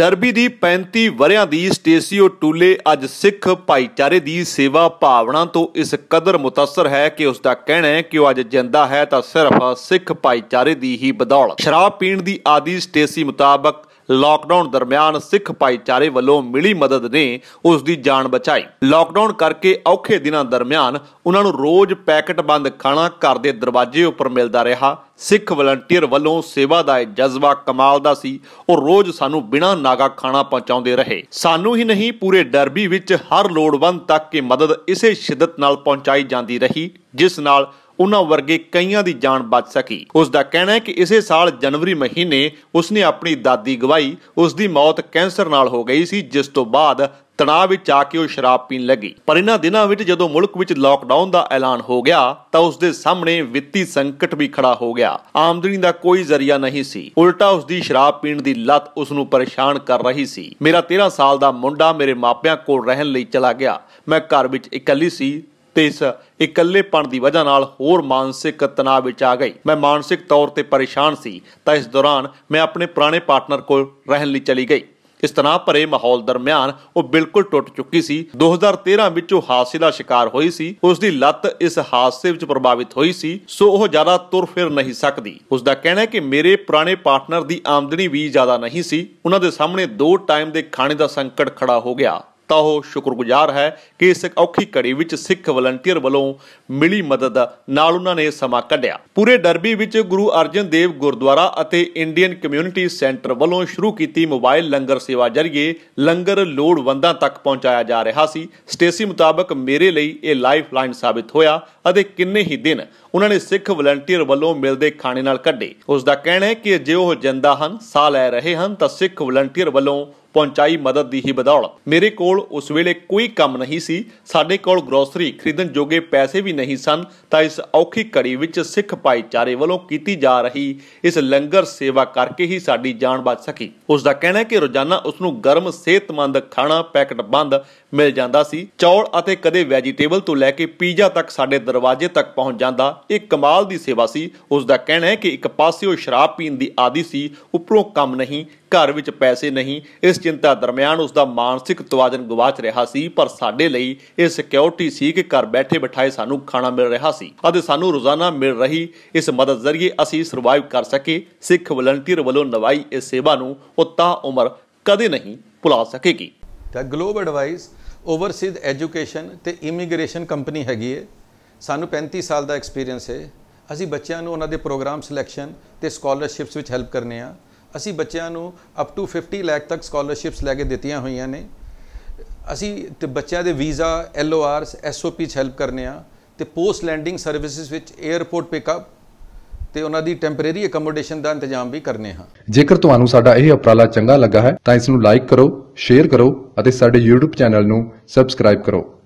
Derby ਦੀ 35 ਵਰਿਆਂ ਦੀ ਸਟੇਸੀਓ ਟੂਲੇ ਅੱਜ ਸਿੱਖ ਭਾਈਚਾਰੇ ਦੀ ਸੇਵਾ ਭਾਵਨਾ ਤੋਂ ਇਸ ਕਦਰ ਮੁਤਾਸਰ ਹੈ ਕਿ ਉਸ ਦਾ ਕਹਿਣਾ ਹੈ ਕਿ ਉਹ ਅੱਜ ਜਿੰਦਾ ਹੈ ਤਾਂ ਸਿਰਫ ਸਿੱਖ ਭਾਈਚਾਰੇ ਦੀ ਹੀ ਬਦੌਲਤ ਸ਼ਰਾਬ ਪੀਣ ਦੀ ਆਦੀ ਸਟੇਸੀ ਮੁਤਾਬਕ ਲਾਕਡਾਊਨ ਦਰਮਿਆਨ ਸਿੱਖ ਭਾਈਚਾਰੇ ਵੱਲੋਂ ਮਿਲੀ ਮਦਦ ਨੇ ਉਸ ਦੀ ਜਾਨ ਬਚਾਈ ਲਾਕਡਾਊਨ ਕਰਕੇ ਔਖੇ ਦਿਨਾਂ ਦਰਮਿਆਨ ਉਹਨਾਂ ਨੂੰ ਰੋਜ਼ ਪੈਕਟ ਬੰਦ ਖਾਣਾ ਘਰ ਦੇ ਦਰਵਾਜ਼ੇ ਉੱਪਰ ਮਿਲਦਾ ਰਿਹਾ ਸਿੱਖ ਵਲੰਟੀਅਰ ਵੱਲੋਂ ਸੇਵਾ ਦਾ ਇਹ ਜਜ਼ਬਾ ਕਮਾਲ ਦਾ ਸੀ ਉਹ ਰੋਜ਼ ਸਾਨੂੰ ਬਿਨਾਂ ਨਾਗਾ ਖਾਣਾ ਪਹੁੰਚਾਉਂਦੇ ਰਹੇ ਸਾਨੂੰ ਹੀ ਨਹੀਂ ਪੂਰੇ ਡਰਬੀ ਵਿੱਚ ਹਰ ਲੋੜਵੰਦ ਤੱਕ ਕੀ ਮਦਦ ਇਸੇ ਸ਼ਿੱਦਤ ਨਾਲ ਪਹੁੰਚਾਈ ਜਾਂਦੀ ਰਹੀ ਜਿਸ ਨਾਲ ਉਹਨਾਂ ਵਰਗੇ ਕਈਆਂ ਦੀ ਜਾਨ ਬਚ ਸਕੀ ਉਸ ਦਾ ਕਹਿਣਾ ਹੈ ਕਿ ਇਸੇ ਸਾਲ ਜਨਵਰੀ ਮਹੀਨੇ ਉਸਨੇ ਆਪਣੀ ਦਾਦੀ ਗਵਾਈ ਉਸ ਦੀ ਮੌਤ ਕੈਂਸਰ ਨਾਲ ਹੋ ਗਈ ਸੀ ਜਿਸ ਤੋਂ ਬਾਅਦ ਤਣਾਅ ਵਿੱਚ ਆ ਕੇ ਉਹ ਸ਼ਰਾਬ ਪੀਣ ਲੱਗੀ ਪਰ ਇਹਨਾਂ ਦਿਨਾਂ ਵਿੱਚ ਜਦੋਂ ਮੁਲਕ ਵਿੱਚ ਲਾਕਡਾਊਨ ਦਾ ਐਲਾਨ ਹੋ ਗਿਆ ਤਾਂ ਉਸ ਦੇ ਸਾਹਮਣੇ ਵਿੱਤੀ ਸੰਕਟ ਵੀ ਖੜਾ ਹੋ ਗਿਆ ਆਮਦਨੀ ਦਾ ਕੋਈ ਜ਼ਰੀਆ ਨਹੀਂ ਸੀ ਉਲਟਾ ਉਸ ਦੀ ਸ਼ਰਾਬ ਪੀਣ ਦੀ ਲਤ ਉਸ ਨੂੰ ਪਰੇਸ਼ਾਨ ਕਰ ਰਹੀ ਸੀ ਮੇਰਾ 13 ਸਾਲ ਦਾ ਮੁੰਡਾ ਮੇਰੇ ਮਾਪਿਆਂ ਕੋਲ ਰਹਿਣ ਲਈ ਚਲਾ ਗਿਆ ਮੈਂ ਘਰ ਵਿੱਚ ਇਕੱਲੀ ਸੀ ਤੇ ਇਸ ਇਕੱਲੇਪਣ ਦੀ ਵਜ੍ਹਾ ਨਾਲ ਹੋਰ ਮਾਨਸਿਕ ਤਣਾਅ ਵਿੱਚ ਆ ਗਈ ਮੈਂ ਮਾਨਸਿਕ ਤੌਰ ਤੇ ਪਰੇਸ਼ਾਨ ਸੀ ਤਾਂ ਇਸ ਦੌਰਾਨ ਮੈਂ ਆਪਣੇ ਪੁਰਾਣੇ ਪਾਰਟਨਰ ਕੋਲ ਰਹਿਣ ਲਈ ਚਲੀ ਗਈ ਇਸ ਤਣਾਅ ਭਰੇ ਮਾਹੌਲ ਦਰਮਿਆਨ ਉਹ ਬਿਲਕੁਲ ਟੁੱਟ ਚੁੱਕੀ ਸੀ 2013 ਵਿੱਚ ਉਹ ਹਾਦਸੇ ਦਾ ਸ਼ਿਕਾਰ ਹੋਈ ਸੀ ਉਸ ਦੀ ਲੱਤ ਇਸ ਹਾਦਸੇ ਵਿੱਚ ਪ੍ਰਭਾਵਿਤ ਹੋਈ ਸੀ ਸੋ ਉਹ ਜ਼ਿਆਦਾ ਤੁਰ ਫਿਰ ਨਹੀਂ ਸਕਦੀ ਉਸ ਦਾ ਕਹਿਣਾ ਹੈ ਕਿ ਮੇਰੇ ਪੁਰਾਣੇ ਪਾਰਟਨਰ ਦੀ ਆਮਦਨੀ ਵੀ ਜ਼ਿਆਦਾ ਨਹੀਂ ਸੀ ਉਹਨਾਂ ਦੇ ਸਾਹਮਣੇ ਦੋ ਟਾਈਮ ਦੇ ਖਾਣੇ ਦਾ ਸੰਕਟ ਖੜਾ ਹੋ ਗਿਆ ਤਾਂ ਉਹ ਸ਼ੁਕਰਗੁਜ਼ਾਰ ਹੈ ਕਿ ਇਸ ਔਖੀ ਘੜੀ ਵਿੱਚ ਸਿੱਖ ਵਲੰਟੀਅਰ ਵੱਲੋਂ ਮਿਲੀ ਮਦਦ ਨਾਲ ਉਹਨਾਂ ਨੇ ਸਮਾਂ ਕੱਢਿਆ ਪੂਰੇ ਡਰਬੀ ਵਿੱਚ ਗੁਰੂ ਅਰਜਨ ਦੇਵ ਗੁਰਦੁਆਰਾ ਅਤੇ ਇੰਡੀਅਨ ਕਮਿਊਨਿਟੀ ਸੈਂਟਰ ਵੱਲੋਂ ਸ਼ੁਰੂ ਕੀਤੀ ਮੋਬਾਈਲ ਲੰਗਰ ਸੇਵਾ ਜ਼ਰੀਏ ਲੰਗਰ ਲੋੜਵੰਦਾਂ ਤੱਕ ਪਹੁੰਚਾਇਆ ਜਾ ਰਿਹਾ ਸੀ ਸਟੇਸੀ ਮੁਤਾਬਕ ਮੇਰੇ ਲਈ ਇਹ ਲਾਈਫ ਲਾਈਨ ਸਾਬਿਤ ਹੋਇਆ ਅਤੇ ਕਿੰਨੇ ਹੀ ਦਿਨ ਉਹਨਾਂ ਨੇ ਸਿੱਖ ਵਲੰਟੀਅਰ ਵੱਲੋਂ ਮਿਲਦੇ ਖਾਣੇ ਨਾਲ ਕੱਢੇ ਉਸ ਦਾ ਕਹਿਣਾ ਹੈ ਕਿ ਜੇ ਉਹ ਜਿੰਦਾ ਹਨ ਸਾਹ ਲੈ ਰਹੇ ਹਨ ਤਾਂ ਸਿੱਖ ਵਲੰਟੀਅਰ ਵੱਲੋਂ ਪਹੁੰਚਾਈ ਮਦਦ ਦੀ ਹੀ ਬਦੌਲਤ ਮੇਰੇ ਕੋਲ ਉਸ ਵੇਲੇ ਕੋਈ ਕੰਮ ਨਹੀਂ ਸੀ ਸਾਡੇ ਕੋਲ ਗਰੋਸਰੀ ਖਰੀਦਣ ਜੋਗੇ ਪੈਸੇ ਵੀ ਨਹੀਂ ਸਨ ਤਾਂ ਇਸ ਔਖੀ ਘੜੀ ਵਿੱਚ ਸਿੱਖ ਭਾਈਚਾਰੇ ਵੱਲੋਂ ਕੀਤੀ ਜਾ ਰਹੀ ਇਸ ਲੰਗਰ ਸੇਵਾ ਕਰਕੇ ਹੀ ਸਾਡੀ ਜਾਨ ਬਚ ਸਕੀ ਉਸ ਦਾ ਕਹਿਣਾ ਹੈ ਕਿ ਰੋਜ਼ਾਨਾ ਉਸ ਨੂੰ ਗਰਮ ਸਿਹਤਮੰਦ ਖਾਣਾ ਪੈਕਟ ਬੰਦ ਮਿਲ ਜਾਂਦਾ ਸੀ ਚੌਲ ਅਤੇ ਕਦੇ ਵੈਜੀਟੇਬਲ ਤੋਂ ਲੈ ਕੇ ਪੀਜ਼ਾ ਤੱਕ ਸਾਡੇ ਦਰਵਾਜ਼ੇ ਤੱਕ ਪਹੁੰਚ ਜਾਂਦਾ ਇਹ ਕਮਾਲ ਦੀ ਸੇਵਾ ਸੀ ਉਸ ਦਾ ਕਹਿਣਾ ਹੈ ਕਿ ਇੱਕ ਪਾਸੇ ਉਹ ਸ਼ਰਾਬ ਪੀਣ ਦੀ ਆਦੀ ਸੀ ਉੱਪਰੋਂ ਕੰਮ ਨਹੀਂ ਘਰ ਵਿੱਚ ਪੈਸੇ ਨਹੀਂ ਇਸ ਚਿੰਤਾ ਦਰਮਿਆਨ ਉਸ ਦਾ ਮਾਨਸਿਕ ਤਵਾਜ਼ਨ ਗਵਾਚ ਰਿਹਾ ਸੀ ਪਰ ਸਾਡੇ ਲਈ ਇਹ ਸਿਕਿਉਰਿਟੀ ਸੀ ਕਿ ਘਰ ਬੈਠੇ ਬਿਠਾਏ ਸਾਨੂੰ ਖਾਣਾ ਮਿਲ ਰਿਹਾ ਸੀ ਅਤੇ ਸਾਨੂੰ ਰੋਜ਼ਾਨਾ ਮਿਲ ਰਹੀ ਇਸ ਮਦਦ ਜ਼ਰੀਏ ਅਸੀਂ ਸਰਵਾਈਵ ਕਰ ਸਕੇ ਸਿੱਖ ਵਲੰਟੀਅਰ ਵੱਲੋਂ ਨਵਾਈ ਇਸ ਸੇਵਾ ਨੂੰ ਉਹ ਤਾਂ ਉਮਰ ਕਦੇ ਨਹੀਂ ਭੁਲਾ ਸਕੇਗੀ ਤਾਂ ਗਲੋਬ ਐਡਵਾਈਸ ਓਵਰਸੀਜ਼ ਐਜੂਕੇਸ਼ਨ ਤੇ ਇਮੀਗ੍ਰੇਸ਼ਨ ਕੰਪਨੀ ਹੈਗੀ ਹੈ ਸਾਨੂੰ 35 ਸਾਲ ਦਾ ਐਕਸਪੀਰੀਅੰਸ ਹੈ ਅਸੀਂ ਬੱਚਿਆਂ ਨੂੰ ਉਹਨਾਂ ਦੇ ਪ੍ਰੋਗਰਾਮ ਸਿਲੈਕਸ਼ਨ ਤੇ ਸਕਾਲਰਸ਼ਿਪਸ ਵਿੱਚ ਹੈਲਪ ਕਰਨੇ ਆ ਅਸੀਂ ਬੱਚਿਆਂ ਨੂੰ ਅਪ ਟੂ 50 ਲੱਖ ਤੱਕ ਸਕਾਲਰਸ਼ਿਪਸ ਲੈ ਕੇ ਦਿੱਤੀਆਂ ਹੋਈਆਂ ਨੇ ਅਸੀਂ ਤੇ ਬੱਚਿਆਂ ਦੇ visa L O Rs S O P ਚ ਹੈਲਪ ਕਰਨੇ ਆ ਤੇ ਪੋਸਟ ਲੈਂਡਿੰਗ ਸਰਵਿਸਿਜ਼ ਵਿੱਚ 에ਅਰਪੋਰਟ ਪਿਕਅਪ ਤੇ ਉਹਨਾਂ ਦੀ ਟੈਂਪਰੇਰੀ ਅਕਮੋਡੇਸ਼ਨ ਦਾ ਇੰਤਜ਼ਾਮ ਵੀ ਕਰਨੇ ਹਾਂ ਜੇਕਰ ਤੁਹਾਨੂੰ ਸਾਡਾ ਇਹ ਉਪਰਾਲਾ ਚੰਗਾ ਲੱਗਾ ਹੈ ਤਾਂ ਇਸ ਨੂੰ ਲਾਈਕ ਕਰੋ ਸ਼ੇਅਰ ਕਰੋ ਅਤੇ ਸਾਡੇ YouTube ਚੈਨਲ ਨੂੰ ਸਬਸਕ੍ਰਾਈਬ ਕਰੋ